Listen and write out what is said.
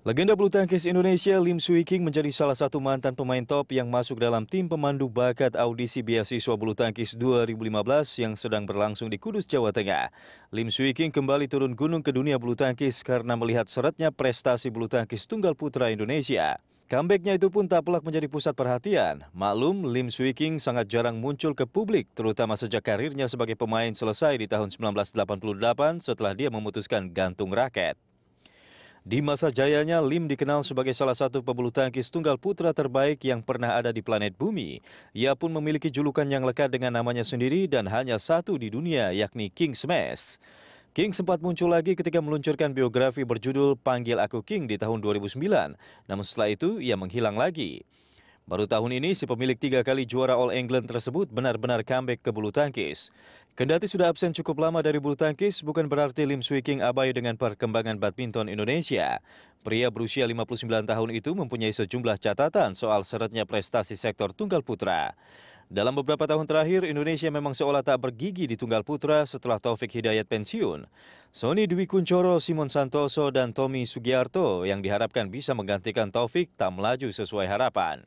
Legenda bulu tangkis Indonesia Lim Sui King menjadi salah satu mantan pemain top yang masuk dalam tim pemandu bakat audisi beasiswa bulu tangkis 2015 yang sedang berlangsung di Kudus, Jawa Tengah. Lim Sui King kembali turun gunung ke dunia bulu tangkis karena melihat seretnya prestasi bulu tangkis tunggal putra Indonesia. Comebacknya itu pun tak pelak menjadi pusat perhatian. Maklum, Lim Sui King sangat jarang muncul ke publik, terutama sejak karirnya sebagai pemain selesai di tahun 1988 setelah dia memutuskan gantung raket. Di masa jayanya, Lim dikenal sebagai salah satu pebulu tangkis tunggal putra terbaik yang pernah ada di planet bumi. Ia pun memiliki julukan yang lekat dengan namanya sendiri dan hanya satu di dunia, yakni King Smash. King sempat muncul lagi ketika meluncurkan biografi berjudul Panggil Aku King di tahun 2009. Namun setelah itu, ia menghilang lagi. Baru tahun ini, si pemilik tiga kali juara All England tersebut benar-benar comeback ke bulu tangkis. Kendati sudah absen cukup lama dari bulu tangkis, bukan berarti Lim Swee King abai dengan perkembangan badminton Indonesia. Pria berusia 59 tahun itu mempunyai sejumlah catatan soal seretnya prestasi sektor tunggal putra. Dalam beberapa tahun terakhir, Indonesia memang seolah tak bergigi di Tunggal Putra setelah Taufik Hidayat pensiun. Sony Dwi Kuncoro, Simon Santoso, dan Tommy Sugiarto yang diharapkan bisa menggantikan Taufik tak melaju sesuai harapan.